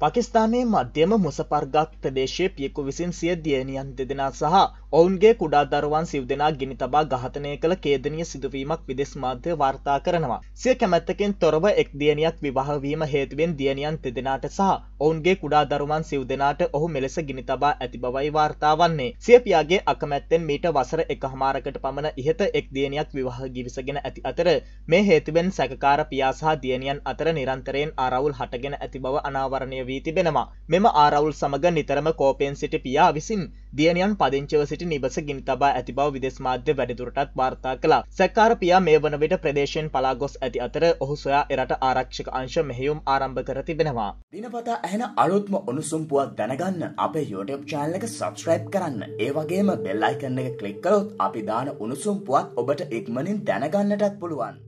පකිස්ානයේ මධ්‍යම මුසපර්ගක් ප්‍රදේශයේ පියෙකු විසින් සිය දියණියන් දෙදෙනා සහ ඔවුන්ගේ කුඩා දරුවන් සිව් දෙනා ගිනි තබා ඝාතනය කළ කේදනීය සිදුවීමක් විදෙස් මාධ්‍ය වාර්තා කරනවා. සිය කැමැත්තකින් තොරව එක් දියණියක් විවාහ වීම හේතුවෙන් දියණියන් දෙදෙනාට සහ ඔවුන්ගේ කුඩා දරුවන් සිව් දෙනාට ඔහු මෙලෙස ගිනි තබා ඇති බවයි වාර්තා වන්නේ. සිය පියාගේ අකමැත්තෙන් මීට වසර එකහමාරකට පමණ ඉහත එක් දියණියක් විවාහ ගිවිසගෙන ඇති අතර මේ හේතුවෙන් සැකකාර පියා සහ දියණියන් අතර නිරන්තරයෙන් ආරවුල් හටගෙන ඇති බව අනාවරණය වී තිබෙනවා මෙම ආරවුල් සමග නිතරම කෝපයෙන් සිටි පියා විසින් දියණියන් පදිංචිව සිටි නිවස ගිනි තබා ඇති බව විදෙස් මාධ්‍ය වැඩිදුරටත් වාර්තා කළා සැකාර පියා මේ වන විට ප්‍රදේශයෙන් පලා ගොස් ඇති අතර ඔහු සොයා එරට ආරක්ෂක අංශ මෙහෙයුම් ආරම්භ කර තිබෙනවා දිනපතා ඇහෙන අලුත්ම ඔනුසුම් පුවත් දැනගන්න අපේ YouTube channel එක subscribe කරන්න ඒ වගේම බෙල් අයිකන් එක ක්ලික් කළොත් අපි දාන උණුසුම් පුවත් ඔබට ඉක්මනින් දැනගන්නටත් පුළුවන්